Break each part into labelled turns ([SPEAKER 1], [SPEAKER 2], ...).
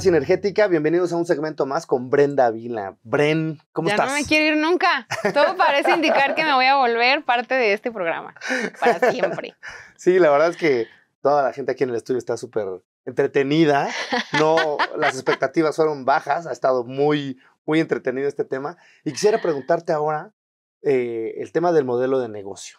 [SPEAKER 1] Sinergética, bienvenidos a un segmento más con Brenda Vila. Bren, ¿cómo estás? Ya no me
[SPEAKER 2] quiero ir nunca. Todo parece indicar que me voy a volver parte de este programa
[SPEAKER 1] para siempre. Sí, la verdad es que toda la gente aquí en el estudio está súper entretenida. No, las expectativas fueron bajas. Ha estado muy, muy entretenido este tema. Y quisiera preguntarte ahora eh, el tema del modelo de negocio.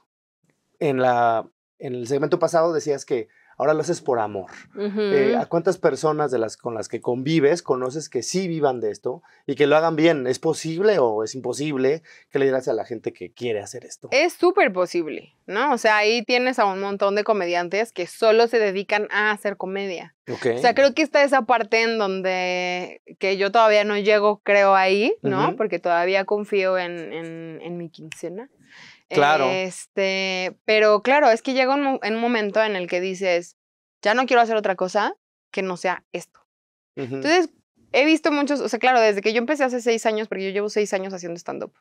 [SPEAKER 1] En, la, en el segmento pasado decías que ahora lo haces por amor. Eh, ¿A cuántas personas de las, con las que convives conoces que sí vivan de esto y que lo hagan bien? ¿Es posible o es imposible? que le digas a la gente que quiere hacer esto?
[SPEAKER 2] Es súper posible, ¿no? O sea, ahí tienes a un montón de comediantes que solo se dedican a hacer comedia.
[SPEAKER 1] O sea, creo
[SPEAKER 2] que está esa parte en donde que yo todavía no llego, creo, ahí, ¿no? Porque todavía confío en, en, en mi quincena. Claro. Este, pero claro, es que llega un, un momento en el que dices, ya no quiero hacer otra cosa que no sea esto. Entonces, he visto muchos, o sea, claro, desde que yo empecé hace seis años, porque yo llevo seis años haciendo stand-up.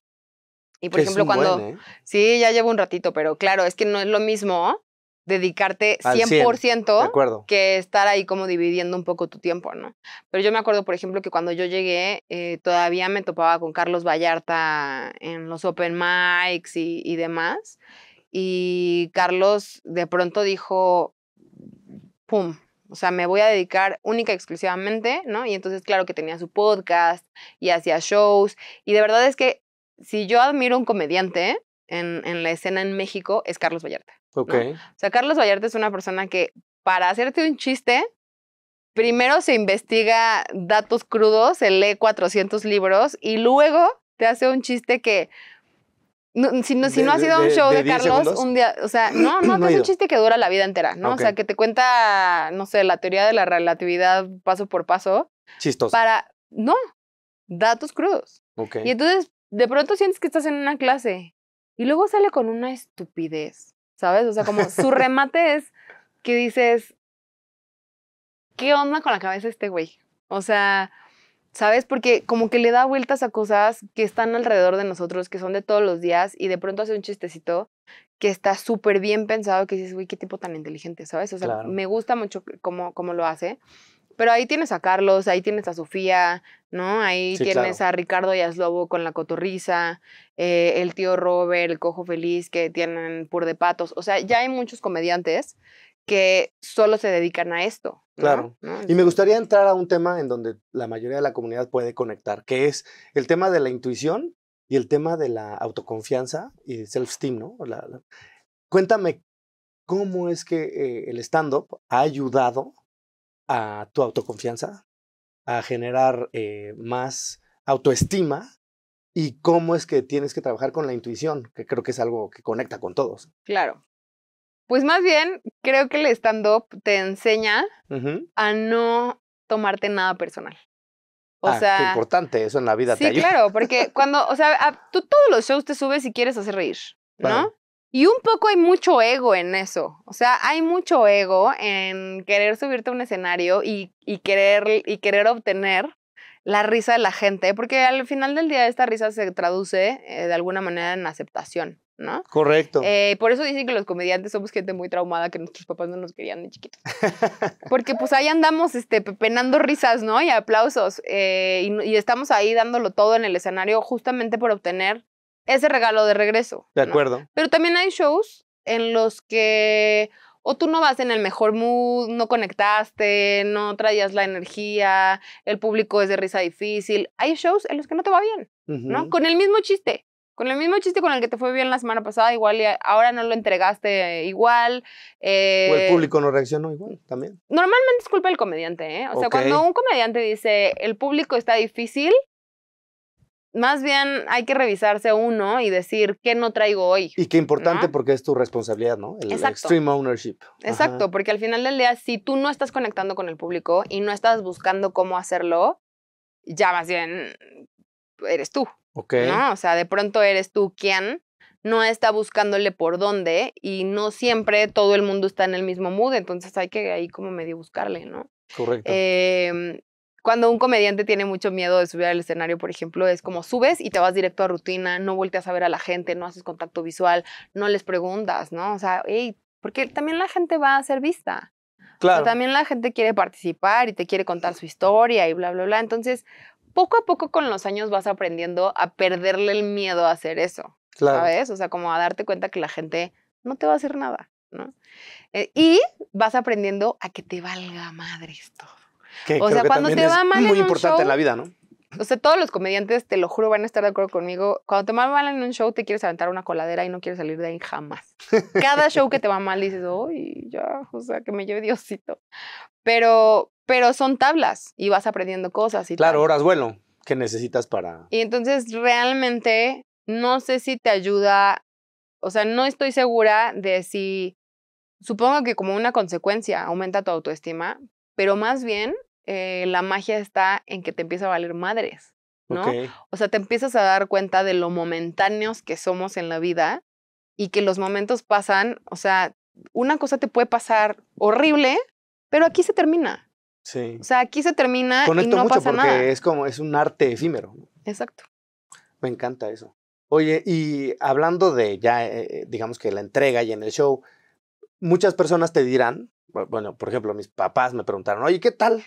[SPEAKER 2] Y por ejemplo, cuando... ¿eh? Sí, ya llevo un ratito, pero claro, es que no es lo mismo dedicarte 100%, que estar ahí como dividiendo un poco tu tiempo, ¿no? Pero yo me acuerdo, por ejemplo, que cuando yo llegué, eh, todavía me topaba con Carlos Vallarta en los open mics y, y demás. Y Carlos de pronto dijo, ¡pum! O sea, me voy a dedicar única y exclusivamente, ¿no? Y entonces, claro que tenía su podcast y hacía shows. Y de verdad es que si yo admiro a un comediante, en, en la escena en México es Carlos Vallarta. Ok. O sea, Carlos Vallarta es una persona que para hacerte un chiste, primero se investiga datos crudos, se lee 400 libros y luego te hace un chiste que... si no, si no ha sido un show de, Carlos, un día, o sea, no, no, no es un chiste que dura la vida entera, ¿no? O sea, que te cuenta, no sé, la teoría de la relatividad paso por paso.
[SPEAKER 1] Chistoso. Para,
[SPEAKER 2] no, datos crudos. Ok. Y entonces, de pronto sientes que estás en una clase y luego sale con una estupidez, ¿sabes? O sea, como su remate es que dices, ¿qué onda con la cabeza este güey? O sea, ¿sabes? Porque como que le da vueltas a cosas que están alrededor de nosotros, que son de todos los días, y de pronto hace un chistecito que está súper bien pensado, que dices, güey, qué tipo tan inteligente, ¿sabes? O sea, me gusta mucho cómo lo hace. Pero ahí tienes a Carlos, ahí tienes a Sofía, ¿no? Ahí tienes a Ricardo Yaslobo con la cotorriza, eh, el tío Robert, el cojo feliz que tienen pur de patos. O sea, ya hay muchos comediantes que solo se dedican a esto. Claro. Y me
[SPEAKER 1] gustaría entrar a un tema en donde la mayoría de la comunidad puede conectar, que es el tema de la intuición y el tema de la autoconfianza y self-esteem, ¿no? Cuéntame cómo es que eh, el stand-up ha ayudado a tu autoconfianza, a generar eh, más autoestima y cómo es que tienes que trabajar con la intuición, que creo que es algo que conecta con todos.
[SPEAKER 2] Claro. Pues más bien, creo que el stand-up te enseña a no tomarte nada personal.
[SPEAKER 1] O ah, sea, importante, eso en la vida sí, claro,
[SPEAKER 2] porque cuando, o sea, tú todos los shows te subes y quieres hacer reír, ¿no? Y un poco hay mucho ego en eso. O sea, hay mucho ego en querer subirte a un escenario y, querer, y querer obtener la risa de la gente, porque al final del día esta risa se traduce eh, de alguna manera en aceptación,
[SPEAKER 1] ¿no? Correcto. Eh,
[SPEAKER 2] por eso dicen que los comediantes somos gente muy traumada, que nuestros papás no nos querían ni chiquitos. Porque pues ahí andamos este, penando risas, ¿no? Y aplausos. Eh, y, estamos ahí dándolo todo en el escenario justamente por obtener ese regalo de regreso. De acuerdo. Pero también hay shows en los que o tú no vas en el mejor mood, no conectaste, no traías la energía, el público es de risa difícil. Hay shows en los que no te va bien, ¿no? Con el mismo chiste. Con el mismo chiste con el que te fue bien la semana pasada, igual y ahora no lo entregaste igual. o el eh, público
[SPEAKER 1] no reaccionó igual también.
[SPEAKER 2] Normalmente es culpa del comediante, ¿eh? O sea, cuando un comediante dice el público está difícil, más bien hay que revisarse uno y decir qué no traigo hoy. Y
[SPEAKER 1] qué importante porque es tu responsabilidad, ¿no? El extreme ownership. Exacto,
[SPEAKER 2] porque al final del día, si tú no estás conectando con el público y no estás buscando cómo hacerlo, ya más bien eres tú. Ok. ¿no? O sea, de pronto eres tú quien no está buscándole por dónde y no siempre todo el mundo está en el mismo mood, entonces hay que ahí como medio buscarle, ¿no? Correcto. Em, cuando un comediante tiene mucho miedo de subir al escenario, por ejemplo, es como subes y te vas directo a rutina, no volteas a ver a la gente, no haces contacto visual, no les preguntas, ¿no? O sea, porque también la gente va a ser vista. Claro. O también la gente quiere participar y te quiere contar su historia y bla, bla, bla. Entonces, poco a poco con los años vas aprendiendo a perderle el miedo a hacer eso. Claro. ¿Sabes? O sea, como a darte cuenta que la gente no te va a hacer nada, ¿no? Eh, y vas aprendiendo a que te valga madre esto
[SPEAKER 1] o sea, cuando te va mal es muy importante en la vida, ¿no?
[SPEAKER 2] O sea, todos los comediantes, te lo juro, van a estar de acuerdo conmigo. Cuando te va mal en un show, te quieres aventar una coladera y no quieres salir de ahí jamás. Cada show que te va mal dices, uy, ya, o sea, que me lleve Diosito. Pero, pero son tablas y vas aprendiendo cosas y
[SPEAKER 1] Claro, horas bueno que necesitas para...
[SPEAKER 2] Y entonces realmente no sé si te ayuda, o sea, no estoy segura de si... Supongo que como una consecuencia aumenta tu autoestima, pero más bien eh, la magia está en que te empieza a valer madres, ¿no? O sea, te empiezas a dar cuenta de lo momentáneos que somos en la vida y que los momentos pasan, o sea, una cosa te puede pasar horrible, pero aquí se termina. Sí. O sea, aquí se termina y no mucho pasa porque
[SPEAKER 1] Es como, es un arte efímero. Exacto. Me encanta eso. Oye, y hablando de ya, eh, eh, digamos que la entrega y en el show, muchas personas te dirán, bueno, por ejemplo, mis papás me preguntaron, oye, ¿qué tal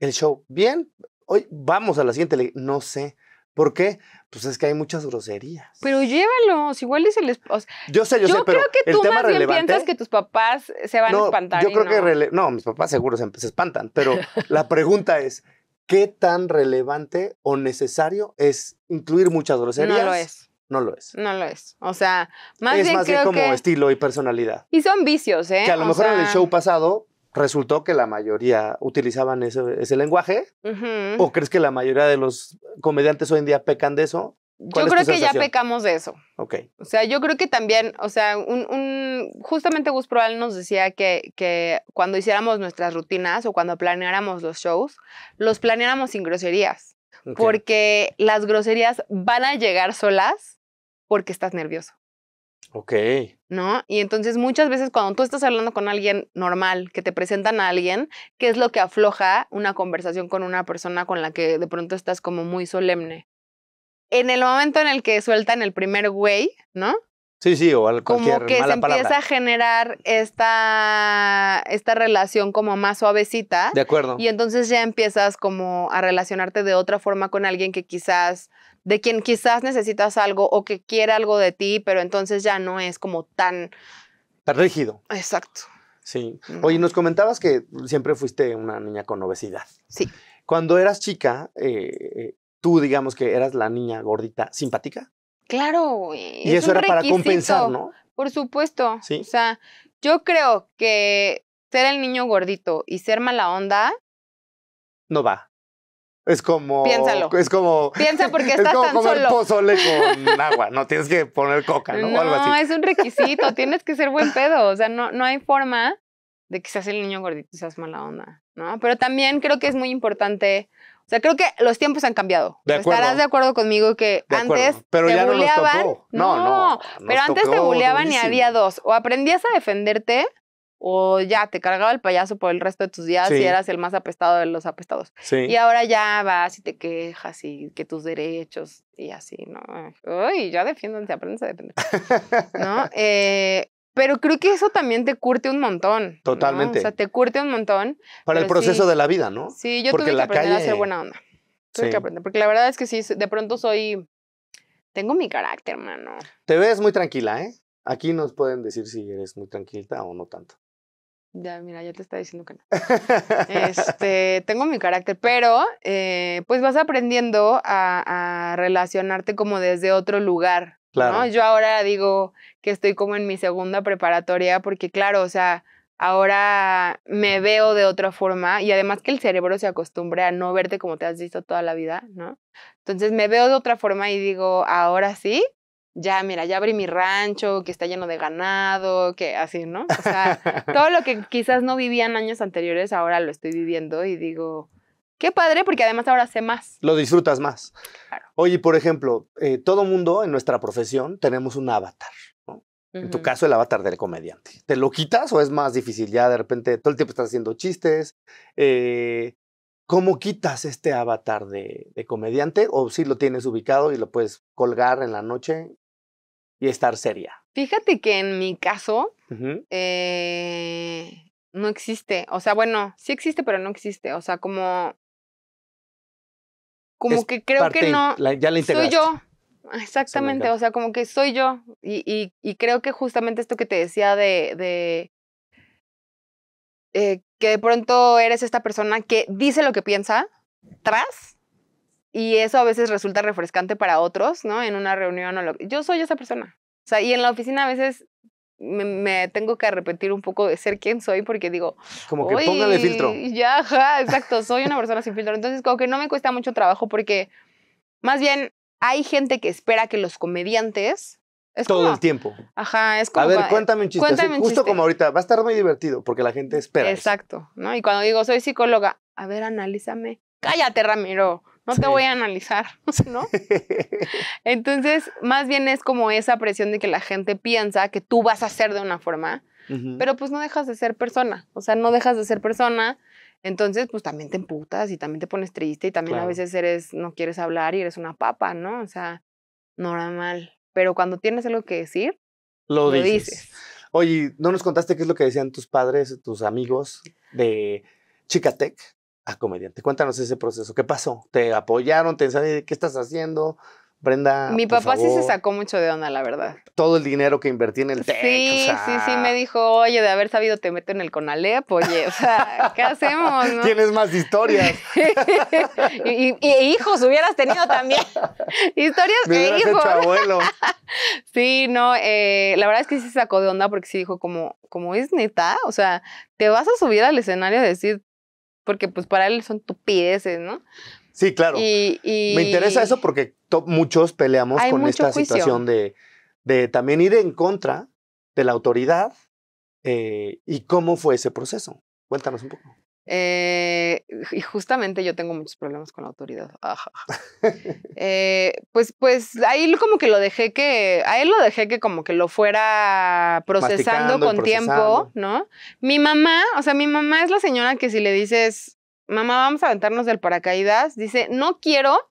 [SPEAKER 1] el show? Bien, hoy vamos a la siguiente. No sé. ¿Por qué? Pues es que hay muchas groserías.
[SPEAKER 2] Pero llévalos, igual es el... yo
[SPEAKER 1] sé, yo, sé, pero creo que tú más relevante, bien piensas que
[SPEAKER 2] tus papás se van a espantar. Yo creo que...
[SPEAKER 1] no, mis papás seguro se, em-, se espantan, pero la pregunta es, ¿qué tan relevante o necesario es incluir muchas groserías? No es. No lo es.
[SPEAKER 2] No lo es. O sea, más es bien. Es más bien como
[SPEAKER 1] estilo y personalidad.
[SPEAKER 2] Y son vicios, ¿eh? Que a lo mejor en el show
[SPEAKER 1] pasado resultó que la mayoría utilizaban ese, lenguaje. ¿O crees que la mayoría de los comediantes hoy en día pecan de eso? Yo creo que ya pecamos de eso. Ok.
[SPEAKER 2] O sea, yo creo que también, o sea, un, justamente Gus Proal nos decía que, cuando hiciéramos nuestras rutinas o cuando planeáramos los shows, los planeáramos sin groserías. Porque las groserías van a llegar solas porque estás nervioso. Ok. ¿No? Y entonces muchas veces cuando tú estás hablando con alguien normal, que te presentan a alguien, ¿qué es lo que afloja una conversación con una persona con la que de pronto estás como muy solemne? En el momento en el que sueltan el primer güey, ¿no?
[SPEAKER 1] Sí, sí, o al Como que se empieza a
[SPEAKER 2] generar esta, esta relación como más suavecita. De acuerdo. Y entonces ya empiezas como a relacionarte de otra forma con alguien que quizás de quien quizás necesitas algo o que quiere algo de ti, pero entonces ya no es como tan...
[SPEAKER 1] Tan rígido. Exacto. Sí. Oye, nos comentabas que siempre fuiste una niña con obesidad. Sí. Cuando eras chica, eh, tú digamos que eras la niña gordita simpática.
[SPEAKER 2] Claro. Eh, y eso era para compensar, ¿no? Por supuesto. Sí. O sea, yo creo que ser el niño gordito y ser mala onda.
[SPEAKER 1] No va. Es como. Piénsalo. Es como.
[SPEAKER 2] Piensa porque estás es como comer pozole con
[SPEAKER 1] agua, no tienes que poner coca, ¿no? o algo así.
[SPEAKER 2] es un requisito, tienes que ser buen pedo. O sea, no, no hay forma de que seas el niño gordito y seas mala onda, ¿no? Pero también creo que es muy importante. O sea, creo que los tiempos han cambiado. Estarás de acuerdo conmigo que antes pero ya No, no, no, pero antes te buleaban y había dos. O aprendías a defenderte o ya te cargaba el payaso por el resto de tus días y eras el más apestado de los apestados. Y ahora ya vas y te quejas y que tus derechos y así, ¿no? Uy, ya defiéndanse, aprendes a defender. ¿No? Eh, pero creo que eso también te curte un montón. Totalmente. O sea, te curte un montón.
[SPEAKER 1] Para el proceso de la vida, ¿no? Sí, yo tuve que aprender a ser buena onda. Tuve que aprender.
[SPEAKER 2] Porque la verdad es que sí, de pronto soy. Tengo mi carácter, hermano.
[SPEAKER 1] Te ves muy tranquila, ¿eh? Aquí nos pueden decir si eres muy tranquila o no tanto.
[SPEAKER 2] Ya, mira, ya te está diciendo que no. este, tengo mi carácter, pero eh, pues vas aprendiendo a, relacionarte como desde otro lugar. Claro. Yo ahora digo que estoy como en mi segunda preparatoria porque claro, o sea, ahora me veo de otra forma y además que el cerebro se acostumbre a no verte como te has visto toda la vida, ¿no? Entonces me veo de otra forma y digo, ahora sí, ya, mira, ya abrí mi rancho, que está lleno de ganado, que así, ¿no? O sea, todo lo que quizás no vivían años anteriores, ahora lo estoy viviendo y digo, qué padre, porque además ahora sé más.
[SPEAKER 1] Lo disfrutas más. Claro. Oye, por ejemplo, eh, todo mundo en nuestra profesión tenemos un avatar. En tu caso, el avatar del comediante. ¿Te lo quitas o es más difícil? Ya de repente todo el tiempo estás haciendo chistes. Eh, ¿Cómo quitas este avatar de, comediante? ¿O si lo tienes ubicado y lo puedes colgar en la noche? y estar seria?
[SPEAKER 2] Fíjate que en mi caso eh, no existe. O sea, bueno, sí existe, pero no existe. O sea, como. Como que creo que no. ya la Soy yo. Ah, exactamente. o sea, como que soy yo. Y, creo que justamente esto que te decía de. de eh, que de pronto eres esta persona que dice lo que piensa, tras, y eso a veces resulta refrescante para otros, ¿no? En una reunión o lo Yo soy esa persona. O sea, y en la oficina a veces me, tengo que arrepentir un poco de ser quién soy porque digo. Como que póngale filtro. Ya, ajá, exacto, soy una persona sin filtro. Entonces, como que no me cuesta mucho trabajo porque más bien hay gente que espera que los comediantes. Es Todo el tiempo. Ajá, es como. A ver, cuéntame un chiste. justo como
[SPEAKER 1] ahorita, va a estar muy divertido porque la gente espera. Exacto,
[SPEAKER 2] ¿no? Y cuando digo soy psicóloga, a ver, analízame. Cállate, Ramiro no te voy a analizar, ¿no? Entonces, más bien es como esa presión de que la gente piensa que tú vas a ser de una forma, pero pues no dejas de ser persona, o sea, no dejas de ser persona. Entonces, pues también te emputas y también te pones triste y también a veces eres, no quieres hablar y eres una papa, ¿no? O sea, normal. Pero cuando tienes algo que decir,
[SPEAKER 1] lo, dices. Oye, ¿no nos contaste qué es lo que decían tus padres, tus amigos de Chicatec? a ah, comediante. Cuéntanos ese proceso. ¿Qué pasó? ¿Te apoyaron? ¿Te qué estás haciendo? Brenda. Mi papá sí se sacó
[SPEAKER 2] mucho de onda, la verdad.
[SPEAKER 1] Todo el dinero que invertí en el TEC. Sí, sí, sí, me
[SPEAKER 2] dijo, oye, de haber sabido te meto en el conale oye, o sea, ¿qué hacemos? Tienes
[SPEAKER 1] más historias.
[SPEAKER 2] y, hijos hubieras tenido también. historias e hijos. sí, no, eh, la verdad es que sí se sacó de onda porque sí dijo, como, como es neta, o sea, te vas a subir al escenario a decir porque pues para él son tupideces, ¿no?
[SPEAKER 1] Sí, claro. Y, Me interesa eso porque muchos peleamos con esta situación de, de también ir en contra de la autoridad eh, y cómo fue ese proceso. Cuéntanos un poco.
[SPEAKER 2] Eh, y justamente yo tengo muchos problemas con la autoridad. Eh, pues, pues ahí como que lo dejé que, a él lo dejé que como que lo fuera procesando con tiempo, ¿no? Mi mamá, o sea, mi mamá es la señora que si le dices, mamá, vamos a aventarnos del paracaídas, dice, no quiero,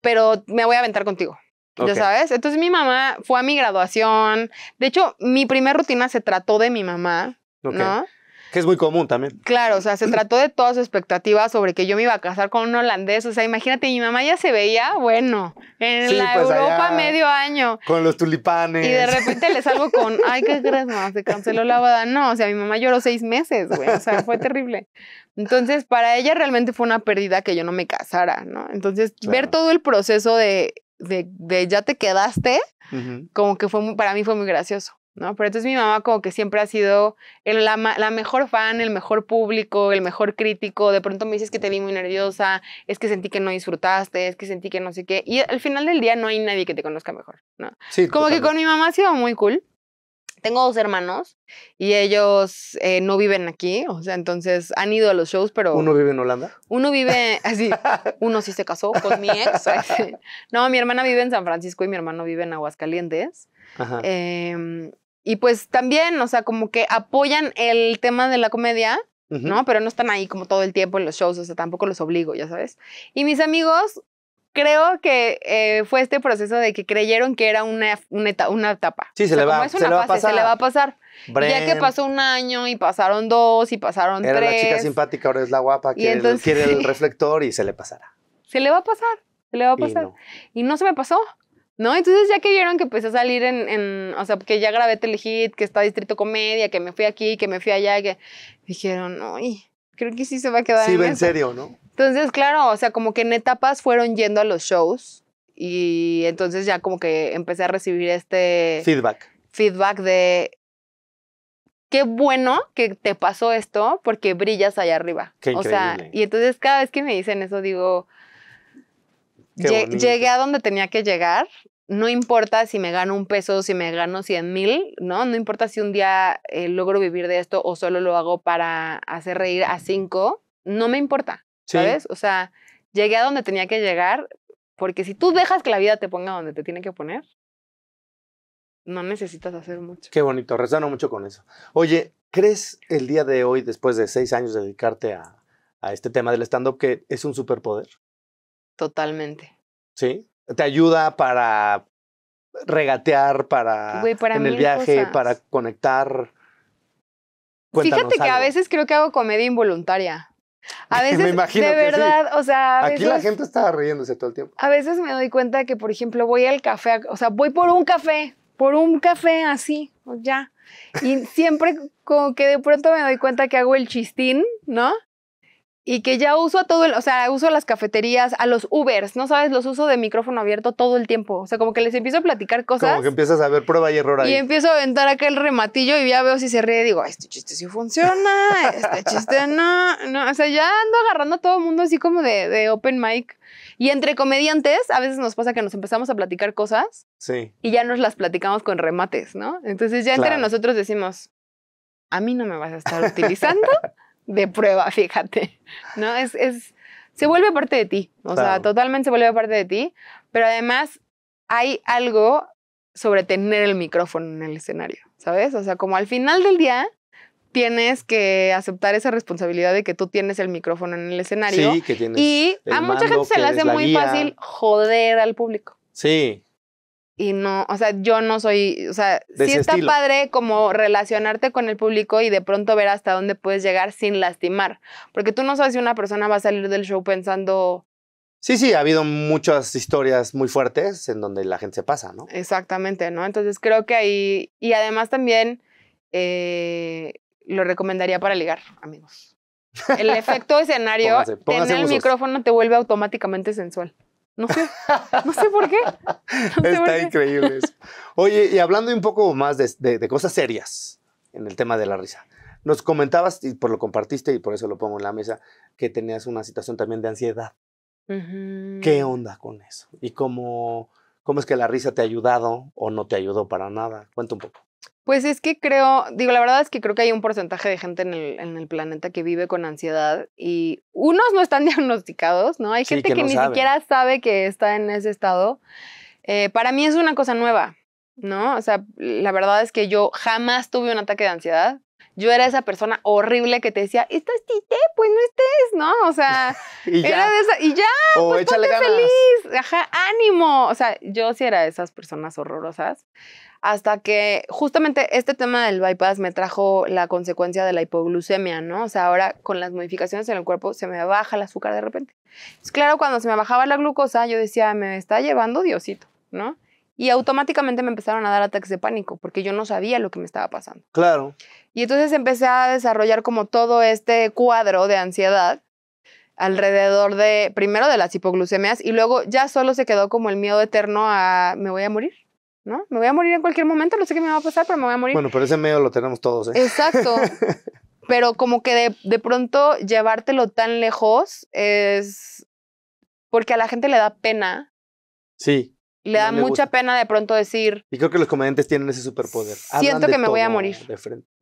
[SPEAKER 2] pero me voy a aventar contigo. Ya sabes, entonces mi mamá fue a mi graduación. De hecho, mi primera rutina se trató de mi mamá, ¿no?
[SPEAKER 1] Que es muy común también.
[SPEAKER 2] Claro, o sea, se trató de todas sus expectativas sobre que yo me iba a casar con un holandés. O sea, imagínate, mi mamá ya se veía, bueno, en la pues, Europa medio año.
[SPEAKER 1] Con los tulipanes. Y de
[SPEAKER 2] repente le salgo con, ay, ¿qué crees, mamá? Se canceló la boda. No, o sea, mi mamá lloró seis meses, güey. O sea, fue terrible. Entonces, para ella realmente fue una pérdida que yo no me casara, ¿no? Entonces, ver todo el proceso de, de, ya te quedaste, como que fue para mí fue muy gracioso. Pero entonces mi mamá como que siempre ha sido el, la, mejor fan, el mejor público, el mejor crítico. De pronto me dices que te vi muy nerviosa, es que sentí que no disfrutaste, es que sentí que no sé qué. Y al final del día no hay nadie que te conozca mejor, ¿no? como que con mi mamá ha sido muy cool. Tengo dos hermanos y ellos eh, no viven aquí, o sea, entonces han ido a los shows, pero... ¿Uno vive en Holanda? Uno vive, así, ah, uno sí se casó con mi ex. no, mi hermana vive en San Francisco y mi hermano vive en Aguascalientes. Ajá. Em, y pues también, o sea, como que apoyan el tema de la comedia, ¿no? Pero no están ahí como todo el tiempo en los shows, o sea, tampoco los obligo, ya sabes. Y mis amigos, creo que eh, fue este proceso de que creyeron que era una, una, etapa, Sí, se, le, va, se va a pasar.
[SPEAKER 1] Se Ya que pasó
[SPEAKER 2] un año y pasaron dos y pasaron era tres. Era la chica
[SPEAKER 1] simpática, ahora es la guapa, que quiere el reflector y se le pasará.
[SPEAKER 2] Se le va a pasar, se le va a pasar. y no se me pasó. ¿no? Entonces ya que vieron que empecé a salir en, o sea, que ya grabé Telehit, que está Distrito Comedia, que me fui aquí, que me fui allá, que dijeron, ay, creo que sí se va a quedar. Sí, en, serio, ¿no? Entonces, claro, o sea, como que en etapas fueron yendo a los shows y entonces ya como que empecé a recibir este... Feedback. Feedback de... Qué bueno que te pasó esto porque brillas allá arriba. Qué o sea, y entonces cada vez que me dicen eso digo, Llegué a donde tenía que llegar no importa si me gano un peso, si me gano cien mil, ¿no? No importa si un día eh, logro vivir de esto o solo lo hago para hacer reír a cinco, no me importa, ¿sabes? O sea, llegué a donde tenía que llegar, porque si tú dejas que la vida te ponga donde te tiene que poner, no necesitas hacer
[SPEAKER 1] mucho. Qué bonito, resano mucho con eso. Oye, ¿crees el día de hoy, después de seis años de dedicarte a, a este tema del stand-up, que es un superpoder? Totalmente. ¿Sí? te ayuda para regatear, para, en el viaje, para conectar. Fíjate que a veces
[SPEAKER 2] creo que hago comedia involuntaria. A veces, me de verdad, o sea, aquí la gente
[SPEAKER 1] está riéndose todo el tiempo. A
[SPEAKER 2] veces me doy cuenta que, por ejemplo, voy al café, o sea, voy por un café, por un café así, ya. Y siempre como que de pronto me doy cuenta que hago el chistín, ¿no? y que ya uso a todo el, o sea, uso las cafeterías, a los Ubers, ¿no sabes? Los uso de micrófono abierto todo el tiempo. O sea, como que les empiezo a platicar cosas. Como que
[SPEAKER 1] empiezas a ver prueba y error ahí. Y empiezo
[SPEAKER 2] a aventar aquel rematillo y ya veo si se ríe y digo, este chiste sí funciona, este chiste no, no. O sea, ya ando agarrando a todo el mundo así como de, de open mic. Y entre comediantes, a veces nos pasa que nos empezamos a platicar cosas. Sí. Y ya nos las platicamos con remates, ¿no? Entonces ya entre nosotros decimos, a mí no me vas a estar utilizando de prueba, fíjate, ¿no? Es, es, se vuelve parte de ti, o sea, totalmente se vuelve parte de ti, pero además hay algo sobre tener el micrófono en el escenario, ¿sabes? O sea, como al final del día tienes que aceptar esa responsabilidad de que tú tienes el micrófono en el escenario. Sí, que tienes. Y a mucha gente se le hace muy fácil joder al público. Sí, y no, o sea, yo no soy, o sea, si sí está padre como relacionarte con el público y de pronto ver hasta dónde puedes llegar sin lastimar, porque tú no sabes si una persona va a salir del show pensando...
[SPEAKER 1] Sí, sí, ha habido muchas historias muy fuertes en donde la gente se pasa, ¿no?
[SPEAKER 2] Exactamente, ¿no? Entonces creo que ahí, y además también eh, lo recomendaría para ligar, amigos. El efecto escenario, el micrófono te vuelve automáticamente sensual. No sé, no sé por qué. Está increíble.
[SPEAKER 1] Eso. Oye, y hablando un poco más de, cosas serias en el tema de la risa, nos comentabas, y por pues lo compartiste y por eso lo pongo en la mesa, que tenías una situación también de ansiedad. ¿Qué onda con eso? ¿Y cómo, cómo es que la risa te ha ayudado o no te ayudó para nada? Cuenta un poco.
[SPEAKER 2] Pues es que creo, digo, la verdad es que creo que hay un porcentaje de gente en el, en el planeta que vive con ansiedad y unos no están diagnosticados, ¿no? Hay gente que, ni siquiera sabe que está en ese estado. Eh, para mí es una cosa nueva, ¿no? O sea, la verdad es que yo jamás tuve un ataque de ansiedad. Yo era esa persona horrible que te decía, estás tite, pues no estés, ¿no? O sea, era de esa, y ya, pues ponte feliz, ajá, ánimo. O sea, yo sí era de esas personas horrorosas hasta que justamente este tema del bypass me trajo la consecuencia de la hipoglucemia, ¿no? O sea, ahora con las modificaciones en el cuerpo se me baja el azúcar de repente. Es claro, cuando se me bajaba la glucosa, yo decía, me está llevando Diosito, ¿no? Y automáticamente me empezaron a dar ataques de pánico porque yo no sabía lo que me estaba pasando. Claro. Y entonces empecé a desarrollar como todo este cuadro de ansiedad alrededor de, primero de las hipoglucemias y luego ya solo se quedó como el miedo eterno a, me voy a morir. ¿no? Me voy a morir en cualquier momento, no sé qué me va a pasar, pero me voy a morir. Bueno, pero ese
[SPEAKER 1] medio lo tenemos todos, ¿eh?
[SPEAKER 2] Exacto. pero como que de, de, pronto llevártelo tan lejos es porque a la gente le da pena.
[SPEAKER 1] Sí le da mucha
[SPEAKER 2] pena de pronto decir.
[SPEAKER 1] Y creo que los comediantes tienen ese superpoder. Siento que me voy a morir.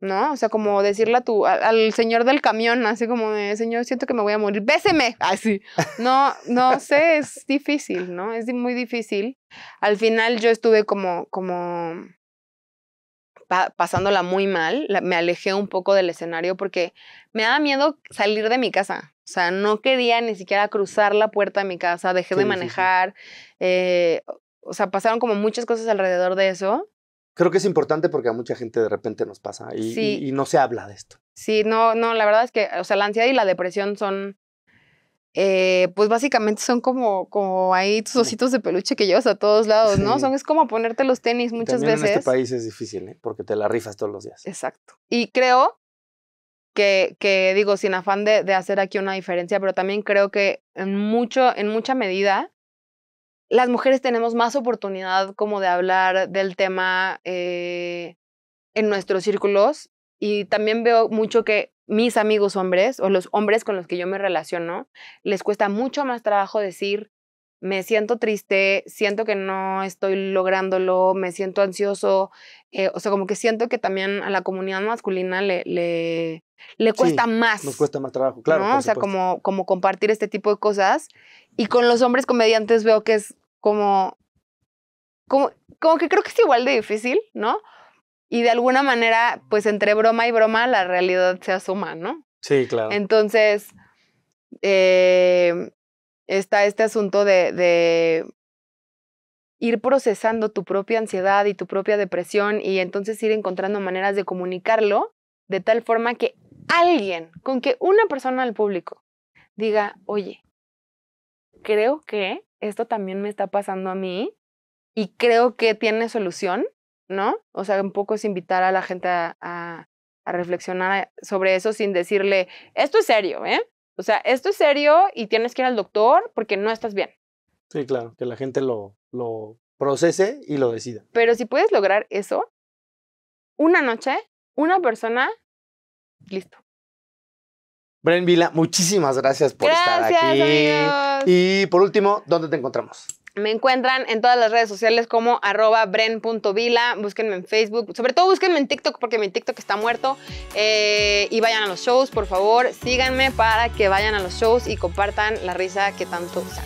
[SPEAKER 2] ¿No? O sea, como decirle a tu, al, señor del camión, así como, señor, siento que me voy a morir, béseme. Así. No, no sé, es difícil, ¿no? Es muy difícil. Al final yo estuve como, como pasándola muy mal. me alejé un poco del escenario porque me daba miedo salir de mi casa. O sea, no quería ni siquiera cruzar la puerta de mi casa, dejé de manejar. Eh, o sea, pasaron como muchas cosas alrededor de eso.
[SPEAKER 1] Creo que es importante porque a mucha gente de repente nos pasa y, no se habla de esto.
[SPEAKER 2] Sí, no, no, la verdad es que, o sea, la ansiedad y la depresión son, eh, pues básicamente son como, como ahí tus ositos de peluche que llevas a todos lados, ¿no? Son, es como ponerte los tenis muchas veces. En este
[SPEAKER 1] país es difícil, ¿eh? Porque te la rifas todos los días. Exacto.
[SPEAKER 2] Y creo que, digo, sin afán de, de, hacer aquí una diferencia, pero también creo que en, mucho, en mucha medida las mujeres tenemos más oportunidad como de hablar del tema eh, en nuestros círculos y también veo mucho que mis amigos hombres o los hombres con los que yo me relaciono les cuesta mucho más trabajo decir me siento triste, siento que no estoy lográndolo, me siento ansioso, eh, o sea, como que siento que también a la comunidad masculina le, le, le cuesta más. Nos
[SPEAKER 1] cuesta más trabajo, claro. O sea,
[SPEAKER 2] como, como compartir este tipo de cosas. Y con los hombres comediantes veo que es como, como, como que creo que es igual de difícil, ¿no? Y de alguna manera, pues entre broma y broma, la realidad se asuma, ¿no? Sí, claro. Entonces, eh, está este asunto de, ir procesando tu propia ansiedad y tu propia depresión y entonces ir encontrando maneras de comunicarlo de tal forma que alguien, con que una persona al público diga, oye, creo que esto también me está pasando a mí y creo que tiene solución, ¿no? O sea, un poco es invitar a la gente a, a reflexionar sobre eso sin decirle, esto es serio, ¿eh? O sea, esto es serio y tienes que ir al doctor porque no estás bien.
[SPEAKER 1] Sí, claro, que la gente lo, procese y lo decida.
[SPEAKER 2] Pero si puedes lograr eso, una noche, una persona, listo.
[SPEAKER 1] Bren Vila, muchísimas gracias por estar aquí. Amigos. Y por último, ¿dónde te encontramos?
[SPEAKER 2] Me encuentran en todas las redes sociales como arroba bren.vila, búsquenme en Facebook, sobre todo búsquenme en TikTok porque mi TikTok está muerto eh, y vayan a los shows, por favor, síganme para que vayan a los shows y compartan la risa que tanto usan.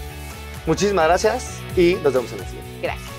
[SPEAKER 1] Muchísimas gracias y nos vemos en el siguiente.
[SPEAKER 2] Gracias.